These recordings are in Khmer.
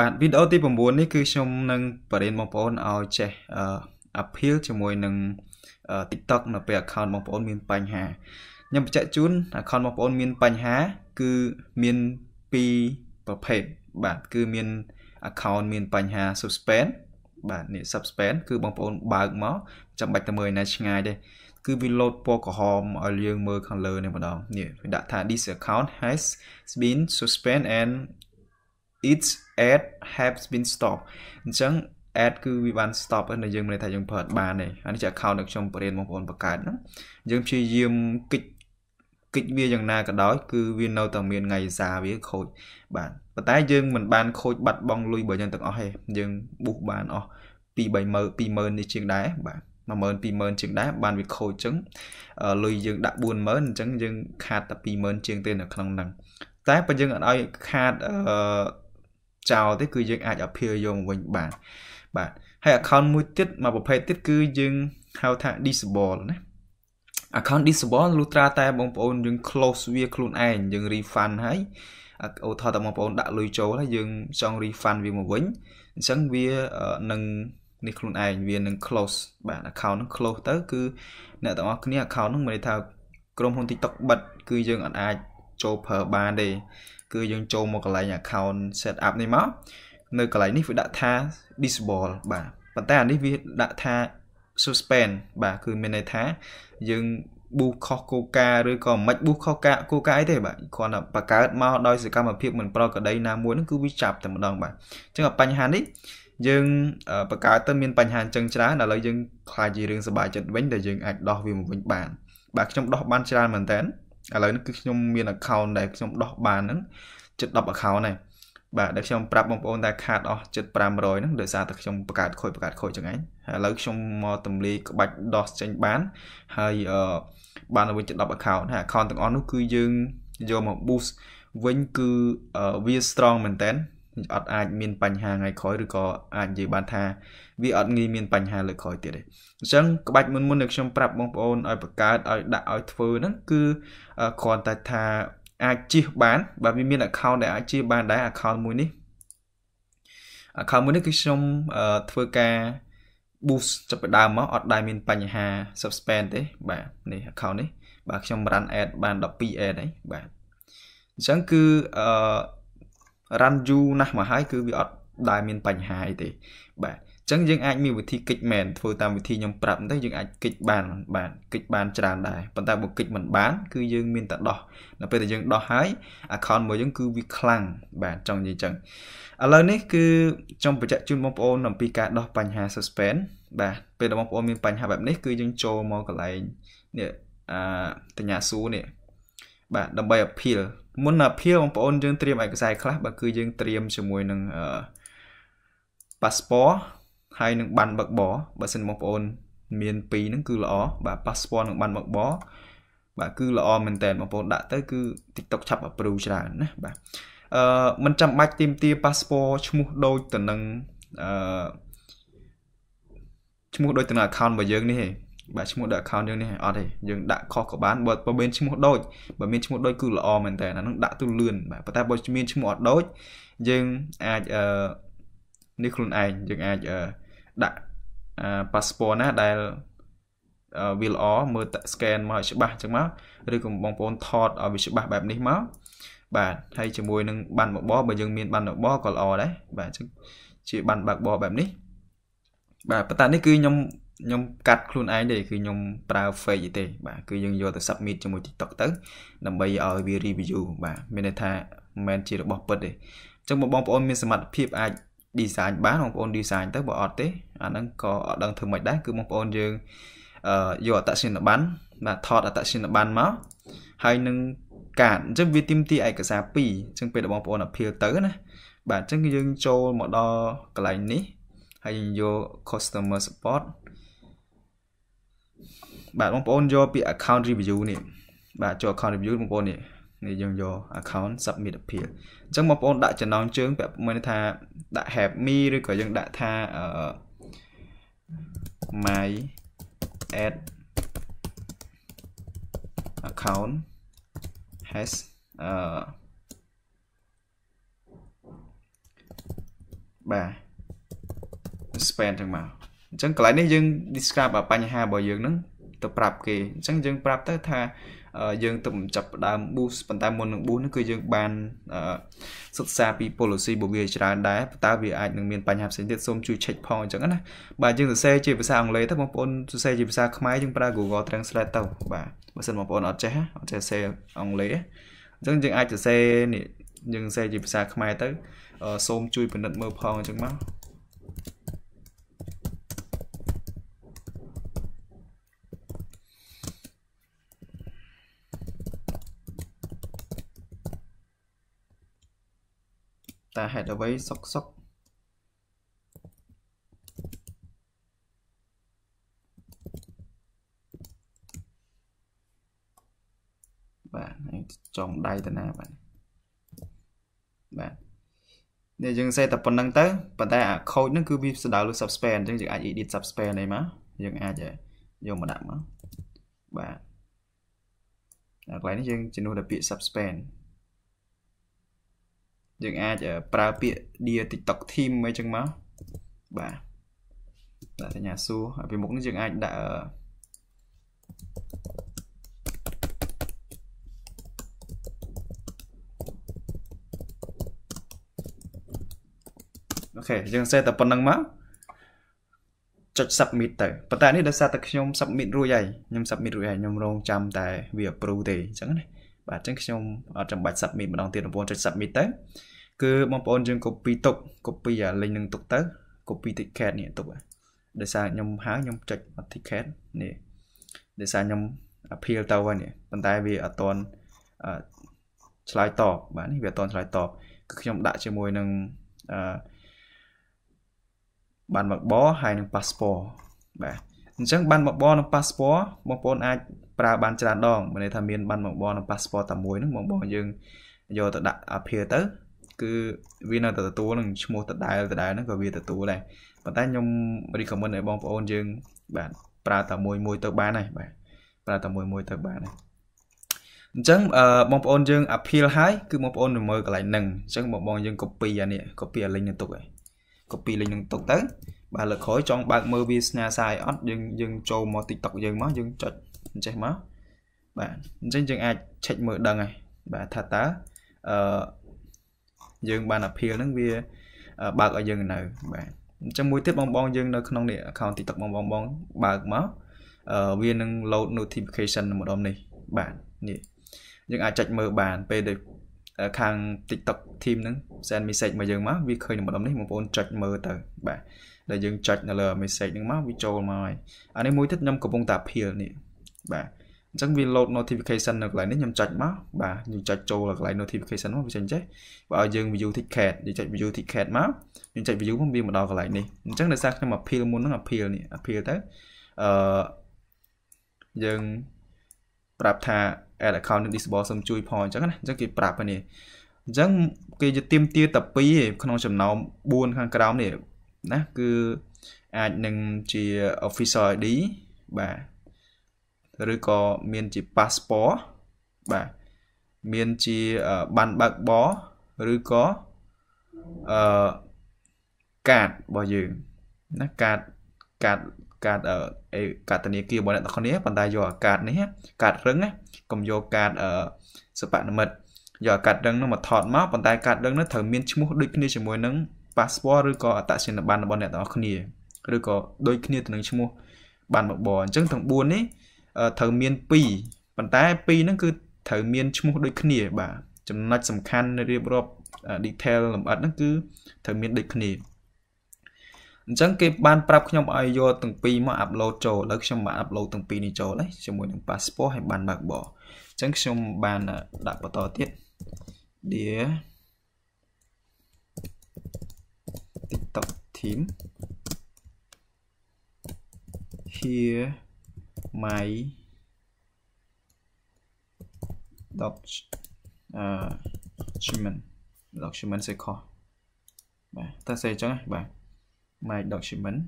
បាទវីដេអូទី9នេះគឺខ្ញុំនឹងបរៀនបងប្អូនឲ្យចេះអភិលជាមួយនឹង TikTok នៅពេល account បងប្អូន មានបញ្ហាខ្ញុំបញ្ជាក់ជូន account បងប្អូនមានបញ្ហាគឺមាន2ប្រភេទបាទគឺមាន account មានបញ្ហា suspend បាទនេះ suspend គឺបងប្អូនបើកមកចាំបាច់តែមើលណាឆ្ងាយទេគឺវាលោតពណ៌ក្រហមឲ្យយើងមើលខាងលើនេះម្ដងនេះវាដាក់ថា this account has been suspended and its ad has been stopped អញ្ចឹង ad គឺវាបាន stop ហើយយើងមិនថាយើងប្រើបានទេអានេះជា account ដែលខ្ញុំបរៀនបងប្អូនបង្កើតហ្នឹងយើងព្យាយាមគិចគិចវាយ៉ាងណាក៏ដោយ គឺវានៅតែមានថ្ងៃសារវាខូចបាទប៉ុន្តែយើងមិនបានខូចបាត់បង់លុយបើយើងទាំងអស់ទេយើងបុះបានអស់2 30000 20000នេះជាងដែរបាទ10000 20000ជាងដែរបានវាខូចអញ្ចឹងលុយយើងដាក់40000អញ្ចឹងយើង ខាតតែ20000ជាងទេនៅក្នុងហ្នឹងតែបើយើងអត់ឲ្យខាតអឺចោលទេគឺយើងអាច appeal យកវិញបានបាទហើយ account មួយទៀតមួយប្រភេទទៀតគឺយើងហៅថា disable ណា account disable លុះត្រា តែបងប្អូនយើង close វាខ្លួនឯងយើង refund ហើយអូថតតែបងប្អូនដាក់លុយចូលហើយយើងចង់ refund វាមកវិញអញ្ចឹងវានឹងនេះខ្លួនឯងវានឹង close បាទ account នឹង close ទៅគឺអ្នកទាំងអស់គ្នា account នឹងមិនន័យថាក្រុមហ៊ុន TikTok បិទគឺយើងអត់អាចចូលប្រើបានទេគឺយើងចូលមកកន្លែង account set up នេះមកនៅកន្លែងនេះវាដាក់ថា disable បាទប៉ុន្តែអានេះវាដាក់ថា suspend បាទគឺមានន័យថា យើងប៊ូខុសគោលការណ៍ឬក៏មិនប៊ូខុសការគោលការណ៍អីទេបាទគ្រាន់តែបង្កើតមកដោយសកម្មភាពមិនប្រក្រតីណាមួយហ្នឹងគឺវាចាប់តែម្ដងបាទអញ្ចឹងបញ្ហានេះ យើងបង្កើតទៅមានបញ្ហាអញ្ចឹងច្រើនឥឡូវយើងខ្លាចជារឿងសบายចិត្តវិញដែលយើងអាចដោះវាមកវិញបានបាទខ្ញុំដោះបានច្រើនមែនតើឥឡូវនេះគឺខ្ញុំមាន account ដែលខ្ញុំដោះបានហ្នឹងជិត10 account ហើយបាទដែលខ្ញុំប្រាប់បងប្អូនតែខាតអស់ជិត500ហ្នឹងដោយសារតែខ្ញុំបង្កើតខូចបង្កើតខូចចឹងឯងហើយឥឡូវខ្ញុំមកទម្លាយក្បាច់ដោះចេញបានហើយអឺបានទៅវិញជិត10 account ហើយ account ទាំងអស់នោះគឺយើងយកមក boost វិញគឺវា strong មែនតើអត់អាចមានបញ្ហាថ្ងៃក្រោយឬក៏អាចនិយាយបាន ថាវាអត់ងាយមានបញ្ហាលើក្រោយទៀតទេអញ្ចឹងក្បាច់មុនមុនដែលខ្ញុំប្រាប់បងប្អូនឲ្យបង្កើតឲ្យដាក់ឲ្យធ្វើហ្នឹងគឺគ្រាន់តែថាអាចជិះបានបើវាមាន account ដែលអាចជិះបានដែរ account មួយនេះ account មួយនេះគឺខ្ញុំធ្វើការ boost ចាប់ផ្ដើមមកអត់ដែលមានបញ្ហា suspend ទេ បាទនេះ account នេះ បាទខ្ញុំ run ad បាន12 ad ហើយបាទអញ្ចឹងគឺអឺរ៉ាន់យូណាស់មកហើយគឺវាអត់ដែលមានបញ្ហាអីទេ បាទអញ្ចឹងយើងអាចមានវិធីគិចមែនធ្វើតាមវិធីខ្ញុំប្រាប់ទៅយើងអាចគិចបានបានគិចបានច្រើនដែរប៉ុន្តែបើគិចមិនបានគឺយើងមានតែដោះនៅពេលដែលយើងដោះហើយ account មួយយើងគឺវាខ្លាំងបាទចង់និយាយអញ្ចឹងឥឡូវនេះ គឺចង់បញ្ជាក់ជូនបងប្អូនអំពីការដោះបញ្ហា suspend បាទពេលដែលបងប្អូនមានបញ្ហាបែបនេះគឺយើងចូលមកកន្លែងនេះអាតញ្ញាសួរនេះបាទដើម្បី appeal មុនអាភៀបងប្អូនយើងត្រៀមឯកសារខ្លះបើគឺយើងត្រៀមជាមួយនឹងអឺ passport ហើយ នឹងប័ណ្ណបើកបរបើសិនបងប្អូន មាន ពីរហ្នឹង គឺល្អបាទ passport និងប័ណ្ណបើកបរបាទគឺល្អមែនតើបងប្អូនដាក់ទៅគឺ TikTok ឆាប់ approve ច្រើនណាបាទអឺមិនចាំបាច់ទីមទា passport ឈ្មោះដូចទៅនឹងអឺឈ្មោះដូចទៅនឹង account របស់យើងនេះទេបើឈ្មោះដាក់ account យើងនេះអត់ទេយើងដាក់ខុសក៏បានបើមានឈ្មោះដូចបើមានឈ្មោះដូចគឺល្អមែនតើអានឹងដាក់ទូលឿនបាទប៉ុន្តែបើមានឈ្មោះអត់ដូចយើងអាចអឺនេះខ្លួនឯងយើងអាចអឺដាក់អឺ passport ណាដែលវាល្អមើល scan មកឲ្យច្បាស់ចឹងមកឬក៏បងប្អូនថតឲ្យវាច្បាស់បែបនេះមកបាទហើយជាមួយនឹងប័ណ្ណបើបបើយើងមានប័ណ្ណបើបក៏ល្អដែរបាទចឹងជាប័ណ្ណបើកបបែបនេះបាទប៉ុន្តែនេះគឺខ្ញុំខ្ញុំកាត់ខ្លួនឯងទេគឺខ្ញុំប្រើ fake ទេ បាទគឺយើងយកទៅ submit ជាមួយ TikTok ទៅដើម្បីឲ្យវា review បាទមានន័យថាមិនមែនជារបស់ពិតទេអញ្ចឹងបងប្អូនមានសមត្ថភាពអាច design បានបងប្អូន design ទៅបើអត់ទេអាហ្នឹងក៏អត់ដឹងធ្វើម៉េចដែរគឺបងប្អូនយើងយកអត្តសញ្ញាណប័ណ្ណបាទថតអត្តសញ្ញាណប័ណ្ណមកហើយនឹងកាតអញ្ចឹងវាទីមទីឯកសារ2អញ្ចឹងពេលដែលបងប្អូនអភិលទៅណាបាទអញ្ចឹងយើងចូលមកដល់កន្លែងនេះហើយយើងយក customer support បាទបងប្អូនយកពាក្យ account review នេះបាទចូល account review បងប្អូននេះនេះយើងយក account submit appeal អញ្ចឹងបងប្អូនដាក់ចំណងជើងពាក់មានថា ដាក់ help me ឬក៏យើងដាក់ថាអឺ my ad account has អឺបាទ span ទាំងមកអញ្ចឹងកន្លែងនេះយើង describe បញ្ហារបស់យើងនឹងទៅប្រាប់គេអញ្ចឹងយើងប្រាប់ទៅថាយើងទៅចាប់ផ្ដើម boost ប៉ុន្តែមុននឹង boost នោះគឺយើងបានសិក្សាពី policy របស់វាច្រើនដែរតើវាអាចនឹងមានបញ្ហាផ្សេងទៀតសូមជួយ check ផងអញ្ចឹងណាបាទយើងសរសេរជាភាសាអង់គ្លេសទៅបងប្អូនសរសេរជាភាសាខ្មែរយើងប្រើ Google Translate ទៅបាទបើសិនបងប្អូនអត់ចេះអត់ចេះសរសេរអង់គ្លេសអញ្ចឹងយើងអាចសរសេរនេះយើងសរសេរជាភាសាខ្មែរទៅ សូមជួយពិនិត្យមើលផងអញ្ចឹងមកតែហេតុអ្វីសុកសុកបាទហើយចងដៃទៅណាបាទបាទនេះយើងសេតែប៉ុណ្្នឹងទៅប៉ុន្តែអា code ហ្នឹងគឺវាស្ដៅលើ subspan អញ្ចឹងយើងអាច edit subspan អីមកយើងអាចយកមកដាក់មកបាទដល់កន្លែងនេះយើងជំនួសដល់ពាក្យ subspan យើងអាចប្រើពាក្យ dear TikTok team អីចឹងមកបាទដាក់សញ្ញាសួរពីមុខនេះយើងអាចដាក់អូខេយើងសេតែប៉ុណ្្នឹងមកចុច submit ទៅប៉ុន្តែនេះដោយសារតែខ្ញុំ submit រួចហើយខ្ញុំ submit រួចហើយខ្ញុំរងចាំតែ វា approve ទេអញ្ចឹងណាបាទអញ្ចឹងខ្ញុំអត់ចាំបាច់ submit ម្ដងទៀតរង្វាន់ចុច submit ទៅគឺបងប្អូនយើង copy ទុក copy អា link នឹងទុកទៅ copy ticket នេះទុកដោយសារខ្ញុំហើយខ្ញុំចុច ticket នេះដោយសារខ្ញុំ appeal ទៅហើយនេះប៉ុន្តែវាអត់ទាន់ឆ្លើយតបបាទនេះវាអត់ទាន់ឆ្លើយតបគឺខ្ញុំដាក់ជាមួយនឹងអឺបានមកបហើយនឹង passport បាទអញ្ចឹងបានមកបនឹង passport បងប្អូនអាចប្រើបានច្រើនដងមានន័យថាមានបានមកបនឹង passport តែមួយហ្នឹងបងប្អូនយើងយកទៅដាក់ appeal ទៅគឺវានៅតែទទួលនឹងឈ្មោះដដែលដដែលហ្នឹងក៏វាទទួលដែរប៉ុន្តែខ្ញុំ recommend ឲ្យបងប្អូនយើងបាទប្រើតែមួយមួយ ទៅបានហើយបាទប្រើតែមួយមួយទៅបានហើយអញ្ចឹងបងប្អូនយើង appeal ហើយគឺបងប្អូនមើលកន្លែងហ្នឹងអញ្ចឹងបងបងយើង copy អានេះ copy អា link នឹងទុកហើយ copy link នឹងទុកទៅបាទលើក្រោយចង់បើកមើលវាស្នាសាយអត់យើងយើង ចូលមក TikTok យើងមកយើងចុចអញ្ចេះមកបាទអញ្ចឹងយើងអាចឆែកមើលដឹងហើយបាទថាតើអឺយើងបានអាភៀលហ្នឹងវាបើកឲ្យយើងនៅបាទអញ្ចឹងមួយទៀតបងបងយើងនៅក្នុងនេះ account TikTok បងបងបងបើកមកវានឹង load notification ម្ដងនេះបាទនេះយើងអាចចុចមើលបានពេលដែលខាង TikTok team ហ្នឹង send message មកយើងមកវាឃើញម្ដងនេះបងប្អូនចុចមើលទៅបាទដែលយើងចុចនៅលើ message ហ្នឹងមកវាចូលមកហើយអានេះមួយទៀតខ្ញុំកំពុងតាភៀលនេះបាទអញ្ចឹងវា load notification នៅកន្លែងនេះខ្ញុំចុចមកបាទខ្ញុំចុចចូលកន្លែង notification មកវាចេញចេះបើឲ្យយើង view ticket យើងចុច view ticket មកយើងចុច view មកវាមកដល់កន្លែងនេះអញ្ចឹងដោយសារខ្ញុំ appeal មុនហ្នឹង appeal នេះ appeal ទៅអឺយើងប្រាប់ថា add account នឹង disable សូមជួយផងអញ្ចឹងណាអញ្ចឹងគេប្រាប់ហ្នឹងអញ្ចឹងគេជាទៀមទាតែ2ឯងក្នុង ចំណោម4ខាងក្រោមនេះណាគឺអាចនឹងជា official ID បាទឬក៏មានជា passport បាទមានជាប័ណ្ណបើកបរឬក៏អឺកាតរបស់យើងណាកាតកាតកាតអេកាតធនាគាររបស់អ្នកទាំងគ្នាប៉ុន្តែយកអាកាតនេះកាតរឹងណាកុំយកកាតអឺសបនិមិត្តយកកាតរឹងនោះមកថតមកប៉ុន្តែកាតរឹងនោះត្រូវមានឈ្មោះដូចគ្នាជាមួយនឹង passport ឬក៏អត្តសញ្ញាណប័ណ្ណរបស់អ្នកទាំងគ្នាឬក៏ដូចគ្នាទៅនឹងឈ្មោះប័ណ្ណបបអញ្ចឹងទាំង4នេះត្រូវមាន2ប៉ុន្តែ2ហ្នឹង គឺត្រូវមានឈ្មោះដូចគ្នាបាទចំណុចសំខាន់រៀបរាប់ detail លម្អិតហ្នឹងគឺត្រូវមានដូចគ្នាអញ្ចឹងគេបានប្រាប់ខ្ញុំឲ្យយកទាំងពីរមក upload ចូលឥឡូវខ្ញុំមក upload ទាំងពីរនេះចូលហើយជាមួយនឹង passport ហើយបានបើកបអញ្ចឹងខ្ញុំបានដាក់បន្តទៀត dear TikTok team here my dot uh document document សេខុសបាទតើសេអញ្ចឹងបាទ my document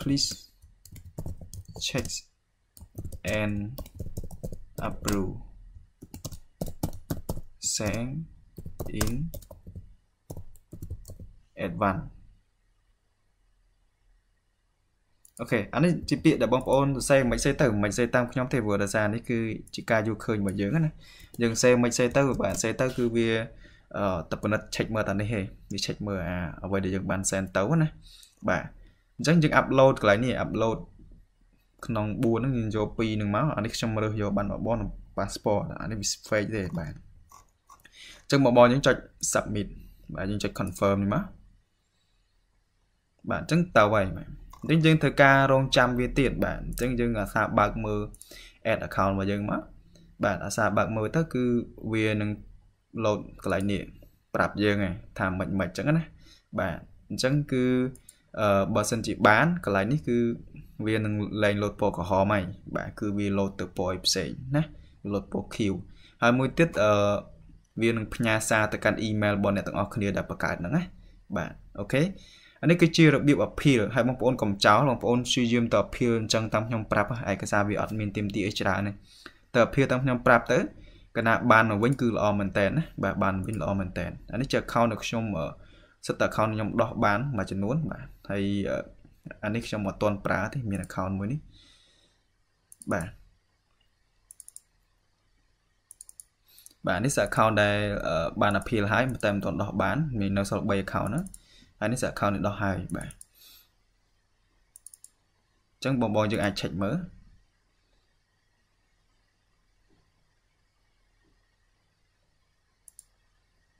please check and approve sang in advance អូខេអានេះជាពាក្យដែលបងប្អូនសរសេរមិនសេរទៅមិនសេរតាមខ្ញុំទេព្រោះដោយសារនេះគឺជាការយល់ឃើញរបស់យើងណាយើងសេរមិនសេរទៅបាទសេរទៅគឺវាអឺតពិនិត្យឆែកមើលតានេះហេវាឆែកមើលអាអ្វីដែលយើងបានសែនទៅណាបាទអញ្ចឹងយើងអាប់ឡូតកន្លែងនេះអាប់ឡូតក្នុង4ហ្នឹងយើងយក2ហ្នឹងមកអានេះខ្ញុំរើសយកបានបងបង passport អានេះវា fake ទេបាទអញ្ចឹងបងបងយើងចុច submit បាទយើងចុច confirm នេះមកបាទអញ្ចឹងទៅហើយបាទអញ្ចឹងយើងត្រូវការរងចាំវាទៀតបាទអញ្ចឹងយើងអាសាបើកមើល add account របស់យើងមកបាទអាសាបើកមើលទៅគឺវានឹង load កន្លែងនេះប្រាប់យើងឯងថាមិនមិនអញ្ចឹងណាបាទអញ្ចឹងគឺអឺបើសិនជាបានកន្លែងនេះគឺវានឹងលែង load ពណ៌ក្រហមហើយបាទគឺវា load ទៅពណ៌ផ្សេងណា load ពណ៌ខៀវហើយមួយទៀតអឺវានឹងផ្ញើសារទៅកាន់ email របស់អ្នកទាំងអស់គ្នាដែលបង្កើតហ្នឹងណាបាទអូខេអានេះគឺជារបៀប appeal ហើយបងប្អូនកុំចោលបងប្អូនព្យាយាមទៅ appeal អញ្ចឹងតាមខ្ញុំប្រាប់ឯកសារវាអត់មានទៀមទីអីច្រើនទេទៅ appeal តាមខ្ញុំប្រាប់ទៅកណាបានមកវិញ គឺល្អមែនតើណាបាទបានវិញល្អមែនតើអានេះជា account របស់ខ្ញុំសិតតែ account ខ្ញុំដោះបានមួយចំនួនបាទហើយអានេះខ្ញុំមិនអត់ទាន់ប្រើទេមាន account មួយនេះបាទបាទនេះគឺ account ដែល បាន appeal ហើយតែមិនទាន់ដោះបានមាននៅសល់3 account ណាហើយនេះសា account នេះដោះហើយបាទអញ្ចឹងបងបងយើងអាចឆែកមើល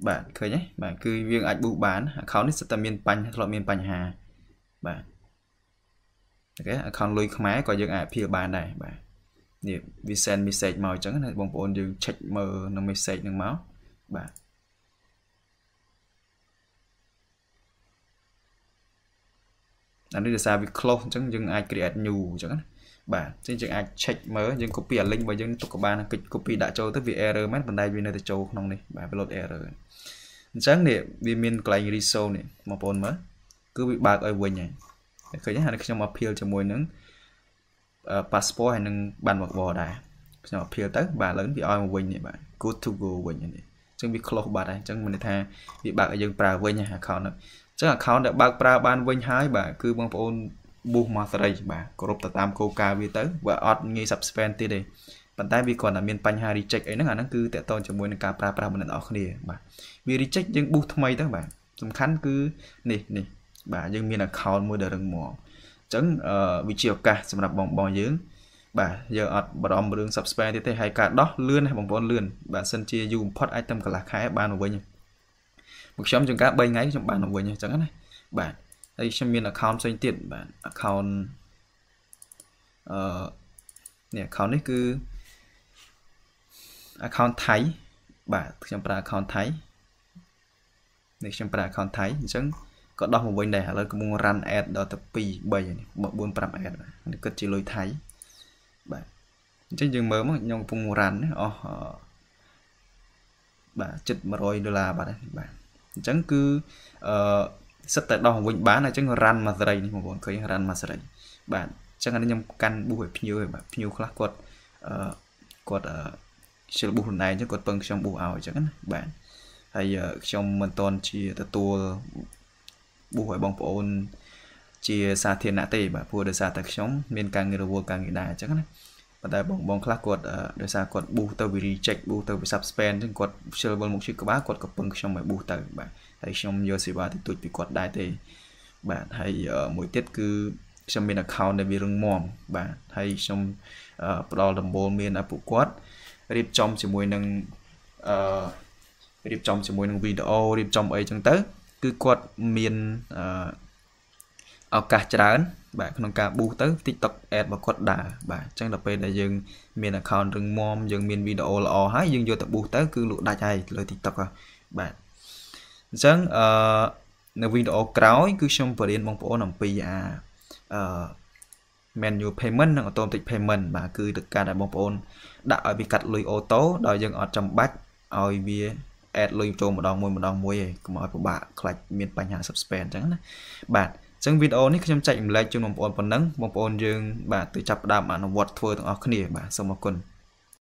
បាទឃើញទេបាទគឺយើងអាចប៊ូសបាន account នេះសិតតែមានបញ្ហាធ្លាប់មានបញ្ហាបាទអូខេ account លុយខ្មែរក៏យើងអាចអភិបាលបានដែរបាទនេះវា send message មកអញ្ចឹងណាបងប្អូនយើង check មើលនឹង message នឹងមកបាទអានេះដោយសារវា close អញ្ចឹងយើងអាច create new អញ្ចឹងណាបាទអញ្ចឹងយើងអាច check មើលយើង copy អា link របស់យើងទុកក៏បានគិច copy ដាក់ចូលទៅវា error មែនប៉ុន្តែវានៅតែចូលក្នុងនេះបាទវា load error អញ្ចឹងនេះវាមានកន្លែង resolve នេះបងប្អូនមើលគឺវាបើកឲ្យវិញហើយឃើញហ្នឹងខ្ញុំ appeal ជាមួយនឹង passport ហើយនឹងប័ណ្ណបើកបរដែរខ្ញុំ appeal ទៅបាទឥឡូវវាឲ្យមកវិញនេះបាទ good to go វិញនេះអញ្ចឹងវា close បាត់ហើយអញ្ចឹងមានន័យថាវាបើកឲ្យយើងប្រើវិញ account ហ្នឹងចឹង account ដែលបើកប្រើបានវិញហើយ បាទគឺបងប្អូនប៊ូសមកសេរីបាទគ្រប់ទៅតាមគោលការណ៍វាទៅវាអត់ងាយ suspend ទៀតទេប៉ុន្តែវាគ្រាន់តែមានបញ្ហា reject អីហ្នឹងអាហ្នឹងគឺតកតងជាមួយនឹងការប្រើប្រាស់បណ្ដឹងអស់គ្នា បាទវា reject យើងប៊ូសថ្មីទៅបាទសំខាន់គឺនេះនេះបាទយើងមាន account មួយដែលរឹងមាំអញ្ចឹងវាជាឱកាសសម្រាប់បងបងយើង បាទយើងអត់បារម្ភរឿង subscribe ទៀតទេហើយការដោះលឿនណាបងប្អូនលឿនបាទសិនជាយូរបំផុតអាចទៅកន្លះខែបានវិញពួកខ្ញុំជួនកាល3ថ្ងៃខ្ញុំបានមកវិញអញ្ចឹងណាបាទហើយខ្ញុំមាន account ផ្សេងទៀតបាទ account អឺនេះ account នេះគឺ account ថៃបាទខ្ញុំប្រើ account ថៃនេះខ្ញុំប្រើ account ថៃអញ្ចឹងក៏ដោះមកវិញដែរឥឡូវកំពុង run ad ដល់ទៅ2 3នេះ4 5 ad នេះគិតជាលុយថៃបាទអញ្ចឹងយើងមើលមកខ្ញុំកំពុង run អស់បាទជិត100ដុល្លារបាទបាទអញ្ចឹងគឺអឺសិតតែដោះវិញបានអញ្ចឹងរ៉ាន់ម៉ាសេរីនេះបងប្អូនឃើញរ៉ាន់ម៉ាសេរី បាទអញ្ចឹងអានេះខ្ញុំកាន់ប៊ូឲ្យភ្ញៀវឲ្យបាទភ្ញៀវខ្លះគាត់អឺគាត់អឺជារបួសខ្លួនឯងអញ្ចឹងគាត់ពឹងខ្ញុំប៊ូឲ្យអញ្ចឹងណាបាទហើយខ្ញុំមិនតន់ជាទទួលប៊ូឲ្យបងប្អូន ជាសាធារណៈទេបាទព្រោះដោយសារតែខ្ញុំមានការងាររវល់ការងារដែរអញ្ចឹងណាប៉ុន្តែបងបងខ្លះគាត់ដោយសារគាត់ប៊ូទៅវា reject ប៊ូទៅវា suspend អញ្ចឹងគាត់ខ្ជិលវល់មកឈឺក្បាលគាត់ក៏ពឹងខ្ញុំឲ្យប៊ូទៅបាទហើយខ្ញុំយកសេវាតិចតួចពីគាត់ដែរទេបាទហើយមួយទៀតគឺខ្ញុំមាន account ដែលវារឹងមាំបាទហើយខ្ញុំផ្ដល់ដំបូលមានឲ្យពួកគាត់រៀបចំជាមួយនឹងអឺរៀបចំជាមួយនឹងវីដេអូរៀបចំអីចឹងទៅ គឺគាត់មានឱកាសច្រើនបាទក្នុងការប៊ូទៅ TikTok ad របស់គាត់ដើរបាទអញ្ចឹងដល់ពេលដែលយើងមាន account រឹងមាំយើងមានវីដេអូល្អហើយយើងយកទៅប៊ូទៅគឺលក់ដាច់ហើយលើ TikTok បាទអញ្ចឹងអឺនៅវីដេអូក្រោយគឺខ្ញុំបរៀនបងប្អូនអំពីអាអឺ manual payment និង automatic payment បាទគឺទឹកការដែលបងប្អូនដាក់ឲ្យវាកាត់លុយអូតូដោយយើងអត់ចាំបាច់ឲ្យវា add លុយចូលម្ដងមួយម្ដងមួយឯងកុំឲ្យពិបាកខ្លាចមានបញ្ហា subspan អញ្ចឹងណាបាទចឹងវីដេអូនេះខ្ញុំចែករំលែកជូនបងប្អូនប៉ុណ្ណឹងបងប្អូនយើងបាទទៅចាប់ផ្ដើមអនុវត្តធ្វើទាំងអស់គ្នាបាទសូមអរគុណ